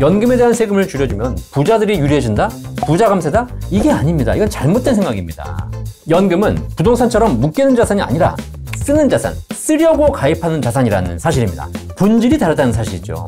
연금에 대한 세금을 줄여주면 부자들이 유리해진다? 부자 감세다? 이게 아닙니다. 이건 잘못된 생각입니다. 연금은 부동산처럼 묶이는 자산이 아니라 쓰는 자산, 쓰려고 가입하는 자산이라는 사실입니다. 본질이 다르다는 사실이죠.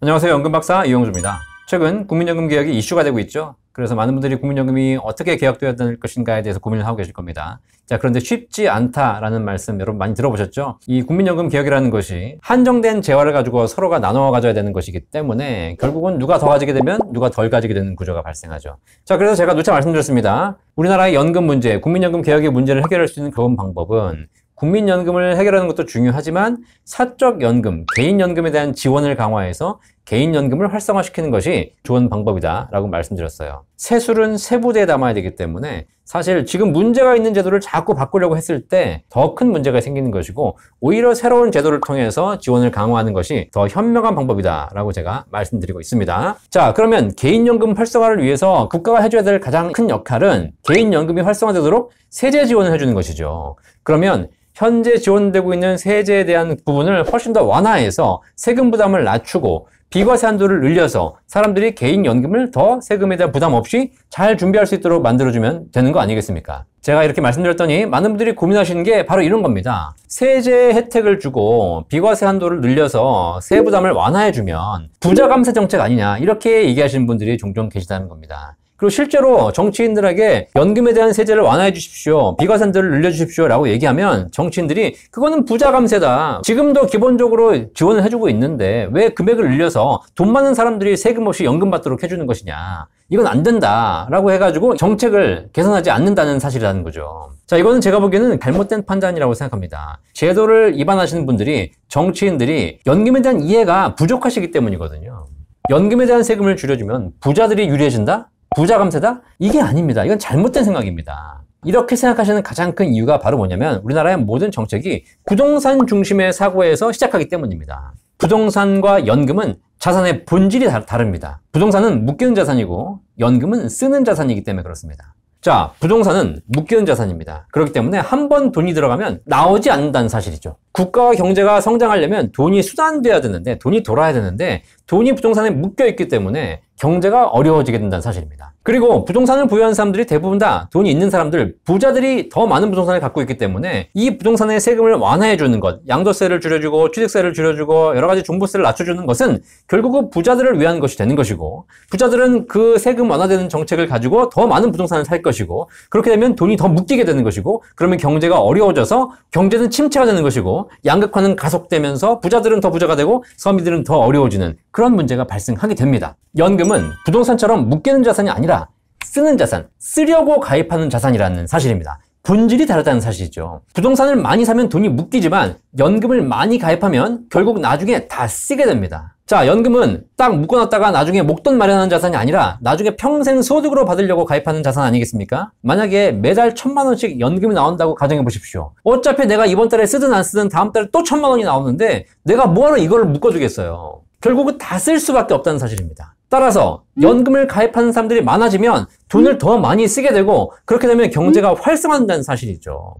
안녕하세요. 연금박사 이용주입니다. 최근 국민연금 계약이 이슈가 되고 있죠. 그래서 많은 분들이 국민연금이 어떻게 계약되어야 될 것인가에 대해서 고민을 하고 계실 겁니다. 자, 그런데 쉽지 않다라는 말씀 여러분 많이 들어보셨죠? 이 국민연금 개혁이라는 것이 한정된 재화를 가지고 서로가 나눠 가져야 되는 것이기 때문에 결국은 누가 더 가지게 되면 누가 덜 가지게 되는 구조가 발생하죠. 자, 그래서 제가 누차 말씀드렸습니다. 우리나라의 연금 문제, 국민연금 개혁의 문제를 해결할 수 있는 좋은 방법은 국민연금을 해결하는 것도 중요하지만 사적연금, 개인연금에 대한 지원을 강화해서 개인연금을 활성화시키는 것이 좋은 방법이다라고 말씀드렸어요. 세술은 세부대에 담아야 되기 때문에 사실 지금 문제가 있는 제도를 자꾸 바꾸려고 했을 때 더 큰 문제가 생기는 것이고 오히려 새로운 제도를 통해서 지원을 강화하는 것이 더 현명한 방법이다라고 제가 말씀드리고 있습니다. 자 그러면 개인연금 활성화를 위해서 국가가 해줘야 될 가장 큰 역할은 개인연금이 활성화되도록 세제 지원을 해주는 것이죠. 그러면 현재 지원되고 있는 세제에 대한 부분을 훨씬 더 완화해서 세금 부담을 낮추고 비과세 한도를 늘려서 사람들이 개인 연금을 더 세금에 대한 부담 없이 잘 준비할 수 있도록 만들어주면 되는 거 아니겠습니까? 제가 이렇게 말씀드렸더니 많은 분들이 고민하시는 게 바로 이런 겁니다. 세제 혜택을 주고 비과세 한도를 늘려서 세 부담을 완화해주면 부자 감세 정책 아니냐 이렇게 얘기하시는 분들이 종종 계시다는 겁니다. 그리고 실제로 정치인들에게 연금에 대한 세제를 완화해 주십시오. 비과세을 늘려 주십시오라고 얘기하면 정치인들이 그거는 부자 감세다. 지금도 기본적으로 지원을 해주고 있는데 왜 금액을 늘려서 돈 많은 사람들이 세금 없이 연금 받도록 해주는 것이냐. 이건 안 된다라고 해가지고 정책을 개선하지 않는다는 사실이라는 거죠. 자, 이거는 제가 보기에는 잘못된 판단이라고 생각합니다. 제도를 입안하시는 분들이 정치인들이 연금에 대한 이해가 부족하시기 때문이거든요. 연금에 대한 세금을 줄여주면 부자들이 유리해진다? 부자 감세다? 이게 아닙니다. 이건 잘못된 생각입니다. 이렇게 생각하시는 가장 큰 이유가 바로 뭐냐면 우리나라의 모든 정책이 부동산 중심의 사고에서 시작하기 때문입니다. 부동산과 연금은 자산의 본질이 다릅니다. 부동산은 묶이는 자산이고 연금은 쓰는 자산이기 때문에 그렇습니다. 자, 부동산은 묶이는 자산입니다. 그렇기 때문에 한 번 돈이 들어가면 나오지 않는다는 사실이죠. 국가와 경제가 성장하려면 돈이 수단돼야 되는데 돈이 돌아야 되는데 돈이 부동산에 묶여 있기 때문에 경제가 어려워지게 된다는 사실입니다. 그리고 부동산을 보유한 사람들이 대부분 다 돈이 있는 사람들, 부자들이 더 많은 부동산을 갖고 있기 때문에 이 부동산의 세금을 완화해 주는 것, 양도세를 줄여주고 취득세를 줄여주고 여러 가지 종부세를 낮춰주는 것은 결국은 부자들을 위한 것이 되는 것이고 부자들은 그 세금 완화되는 정책을 가지고 더 많은 부동산을 살 것이고 그렇게 되면 돈이 더 묶이게 되는 것이고 그러면 경제가 어려워져서 경제는 침체가 되는 것이고 양극화는 가속되면서 부자들은 더 부자가 되고 서민들은 더 어려워지는 그런 문제가 발생하게 됩니다. 연금은 부동산처럼 묶이는 자산이 아니라 쓰는 자산, 쓰려고 가입하는 자산이라는 사실입니다. 분질이 다르다는 사실이죠. 부동산을 많이 사면 돈이 묶이지만 연금을 많이 가입하면 결국 나중에 다 쓰게 됩니다. 자, 연금은 딱 묶어놨다가 나중에 목돈 마련하는 자산이 아니라 나중에 평생 소득으로 받으려고 가입하는 자산 아니겠습니까? 만약에 매달 천만 원씩 연금이 나온다고 가정해 보십시오. 어차피 내가 이번 달에 쓰든 안 쓰든 다음 달에 또 천만 원이 나오는데 내가 뭐하러 이걸 묶어주겠어요. 결국은 다 쓸 수밖에 없다는 사실입니다. 따라서 연금을 가입하는 사람들이 많아지면 돈을 더 많이 쓰게 되고 그렇게 되면 경제가 활성화된다는 사실이죠.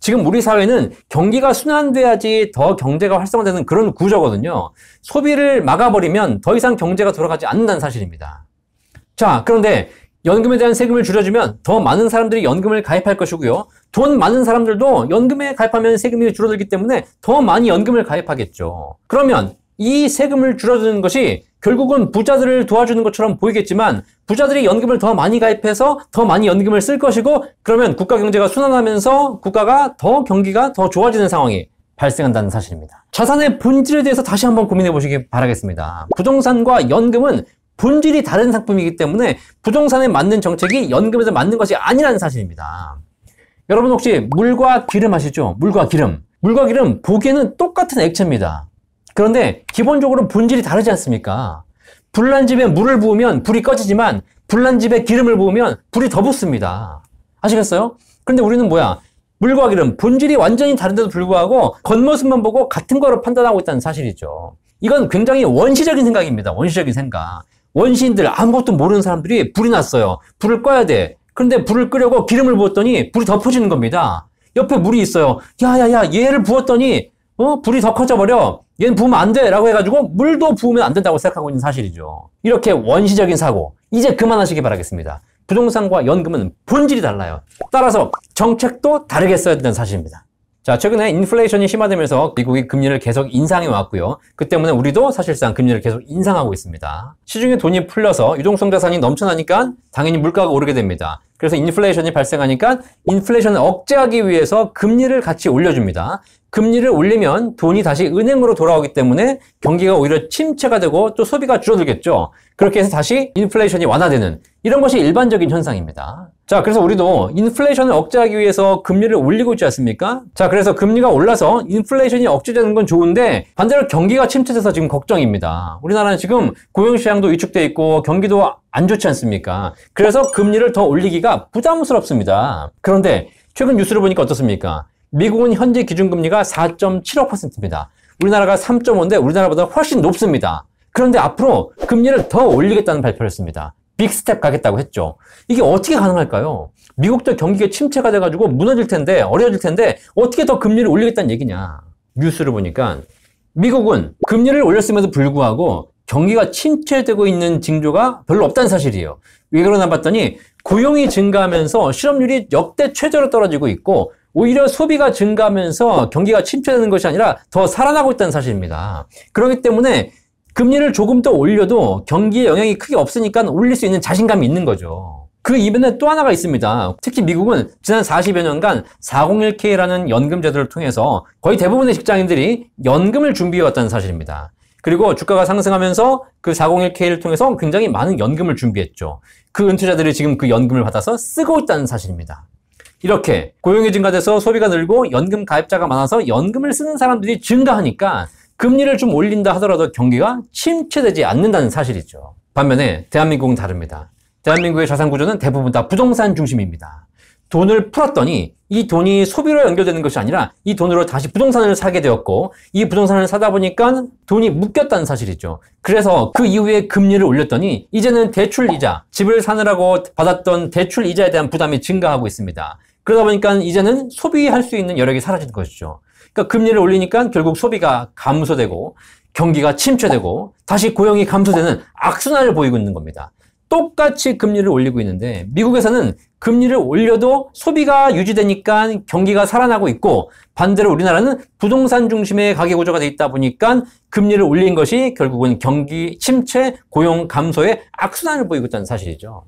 지금 우리 사회는 경기가 순환돼야지 더 경제가 활성화되는 그런 구조거든요. 소비를 막아버리면 더 이상 경제가 돌아가지 않는다는 사실입니다. 자, 그런데 연금에 대한 세금을 줄여주면 더 많은 사람들이 연금을 가입할 것이고요. 돈 많은 사람들도 연금에 가입하면 세금이 줄어들기 때문에 더 많이 연금을 가입하겠죠. 그러면 이 세금을 줄여주는 것이 결국은 부자들을 도와주는 것처럼 보이겠지만 부자들이 연금을 더 많이 가입해서 더 많이 연금을 쓸 것이고 그러면 국가 경제가 순환하면서 국가가 더 경기가 더 좋아지는 상황이 발생한다는 사실입니다. 자산의 본질에 대해서 다시 한번 고민해 보시기 바라겠습니다. 부동산과 연금은 본질이 다른 상품이기 때문에 부동산에 맞는 정책이 연금에서 맞는 것이 아니라는 사실입니다. 여러분 혹시 물과 기름 아시죠? 물과 기름. 물과 기름 보기에는 똑같은 액체입니다. 그런데 기본적으로 본질이 다르지 않습니까? 불난 집에 물을 부으면 불이 꺼지지만 불난 집에 기름을 부으면 불이 더 붙습니다. 아시겠어요? 그런데 우리는 뭐야? 물과 기름, 본질이 완전히 다른데도 불구하고 겉모습만 보고 같은 거로 판단하고 있다는 사실이죠. 이건 굉장히 원시적인 생각입니다. 원시적인 생각. 원시인들 아무것도 모르는 사람들이 불이 났어요. 불을 꺼야 돼. 그런데 불을 끄려고 기름을 부었더니 불이 덮어지는 겁니다. 옆에 물이 있어요. 야야야 얘를 부었더니 어 불이 더 커져 버려. 얘는 부으면 안 돼! 라고 해가지고 물도 부으면 안 된다고 생각하고 있는 사실이죠. 이렇게 원시적인 사고. 이제 그만하시기 바라겠습니다. 부동산과 연금은 본질이 달라요. 따라서 정책도 다르게 써야 된다는 사실입니다. 자, 최근에 인플레이션이 심화되면서 미국이 금리를 계속 인상해 왔고요. 그 때문에 우리도 사실상 금리를 계속 인상하고 있습니다. 시중에 돈이 풀려서 유동성 자산이 넘쳐나니까 당연히 물가가 오르게 됩니다. 그래서 인플레이션이 발생하니까 인플레이션을 억제하기 위해서 금리를 같이 올려줍니다. 금리를 올리면 돈이 다시 은행으로 돌아오기 때문에 경기가 오히려 침체가 되고 또 소비가 줄어들겠죠. 그렇게 해서 다시 인플레이션이 완화되는 이런 것이 일반적인 현상입니다. 자, 그래서 우리도 인플레이션을 억제하기 위해서 금리를 올리고 있지 않습니까? 자, 그래서 금리가 올라서 인플레이션이 억제되는 건 좋은데 반대로 경기가 침체돼서 지금 걱정입니다. 우리나라는 지금 고용시장도 위축돼 있고 경기도 안 좋지 않습니까? 그래서 금리를 더 올리기가 부담스럽습니다. 그런데 최근 뉴스를 보니까 어떻습니까? 미국은 현재 기준금리가 4.75%입니다. 우리나라가 3.5인데 우리나라보다 훨씬 높습니다. 그런데 앞으로 금리를 더 올리겠다는 발표를 했습니다. 빅스텝 가겠다고 했죠. 이게 어떻게 가능할까요? 미국도 경기가 침체가 돼가지고 무너질 텐데 어려워질 텐데 어떻게 더 금리를 올리겠다는 얘기냐. 뉴스를 보니까 미국은 금리를 올렸음에도 불구하고 경기가 침체되고 있는 징조가 별로 없다는 사실이에요. 왜 그러나 봤더니 고용이 증가하면서 실업률이 역대 최저로 떨어지고 있고 오히려 소비가 증가하면서 경기가 침체되는 것이 아니라 더 살아나고 있다는 사실입니다. 그렇기 때문에 금리를 조금 더 올려도 경기에 영향이 크게 없으니까 올릴 수 있는 자신감이 있는 거죠. 그 이변에 또 하나가 있습니다. 특히 미국은 지난 40여 년간 401k라는 연금 제도를 통해서 거의 대부분의 직장인들이 연금을 준비해왔다는 사실입니다. 그리고 주가가 상승하면서 그 401k를 통해서 굉장히 많은 연금을 준비했죠. 그 은퇴자들이 지금 그 연금을 받아서 쓰고 있다는 사실입니다. 이렇게 고용이 증가돼서 소비가 늘고 연금 가입자가 많아서 연금을 쓰는 사람들이 증가하니까 금리를 좀 올린다 하더라도 경기가 침체되지 않는다는 사실이죠. 반면에 대한민국은 다릅니다. 대한민국의 자산 구조는 대부분 다 부동산 중심입니다. 돈을 풀었더니 이 돈이 소비로 연결되는 것이 아니라 이 돈으로 다시 부동산을 사게 되었고 이 부동산을 사다 보니까 돈이 묶였다는 사실이죠. 그래서 그 이후에 금리를 올렸더니 이제는 대출 이자, 집을 사느라고 받았던 대출 이자에 대한 부담이 증가하고 있습니다. 그러다 보니까 이제는 소비할 수 있는 여력이 사라진 것이죠. 그러니까 금리를 올리니까 결국 소비가 감소되고 경기가 침체되고 다시 고용이 감소되는 악순환을 보이고 있는 겁니다. 똑같이 금리를 올리고 있는데 미국에서는 금리를 올려도 소비가 유지되니까 경기가 살아나고 있고 반대로 우리나라는 부동산 중심의 가계 구조가 돼 있다 보니까 금리를 올린 것이 결국은 경기 침체, 고용 감소에 악순환을 보이고 있다는 사실이죠.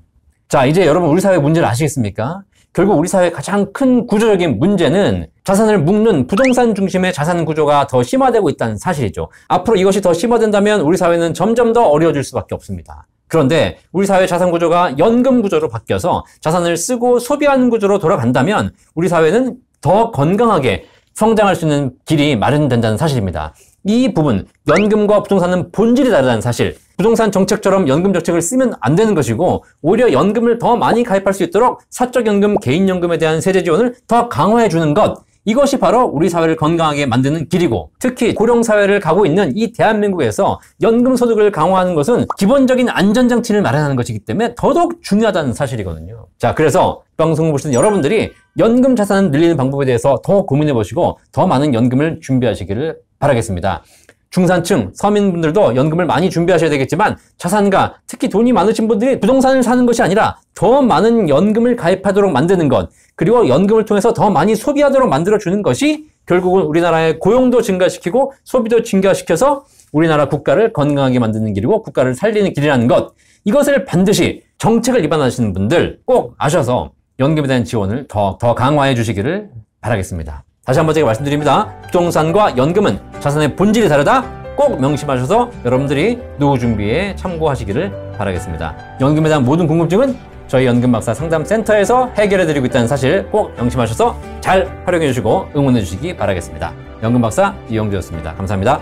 자, 이제 여러분 우리 사회 문제를 아시겠습니까? 결국 우리 사회 가장 큰 구조적인 문제는 자산을 묶는 부동산 중심의 자산 구조가 더 심화되고 있다는 사실이죠. 앞으로 이것이 더 심화된다면 우리 사회는 점점 더 어려워질 수밖에 없습니다. 그런데 우리 사회 자산 구조가 연금 구조로 바뀌어서 자산을 쓰고 소비하는 구조로 돌아간다면 우리 사회는 더 건강하게 성장할 수 있는 길이 마련된다는 사실입니다. 이 부분, 연금과 부동산은 본질이 다르다는 사실. 부동산 정책처럼 연금 정책을 쓰면 안 되는 것이고 오히려 연금을 더 많이 가입할 수 있도록 사적연금, 개인연금에 대한 세제 지원을 더 강화해 주는 것 이것이 바로 우리 사회를 건강하게 만드는 길이고 특히 고령 사회를 가고 있는 이 대한민국에서 연금 소득을 강화하는 것은 기본적인 안전장치를 마련하는 것이기 때문에 더더욱 중요하다는 사실이거든요. 자, 그래서 방송 을 보시는 여러분들이 연금 자산을 늘리는 방법에 대해서 더 고민해 보시고 더 많은 연금을 준비하시기를 바라겠습니다. 중산층, 서민분들도 연금을 많이 준비하셔야 되겠지만 자산가, 특히 돈이 많으신 분들이 부동산을 사는 것이 아니라 더 많은 연금을 가입하도록 만드는 것, 그리고 연금을 통해서 더 많이 소비하도록 만들어주는 것이 결국은 우리나라의 고용도 증가시키고 소비도 증가시켜서 우리나라 국가를 건강하게 만드는 길이고 국가를 살리는 길이라는 것. 이것을 반드시 정책을 입안하시는 분들 꼭 아셔서 연금에 대한 지원을 더, 더 강화해 주시기를 바라겠습니다. 다시 한번 제가 말씀드립니다. 부동산과 연금은 자산의 본질이 다르다? 꼭 명심하셔서 여러분들이 노후 준비에 참고하시기를 바라겠습니다. 연금에 대한 모든 궁금증은 저희 연금박사 상담센터에서 해결해드리고 있다는 사실 꼭 명심하셔서 잘 활용해주시고 응원해주시기 바라겠습니다. 연금박사 이영주였습니다. 감사합니다.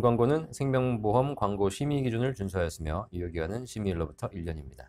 본 광고는 생명보험 광고 심의 기준을 준수하였으며 유효기간은 심의일로부터 1년입니다.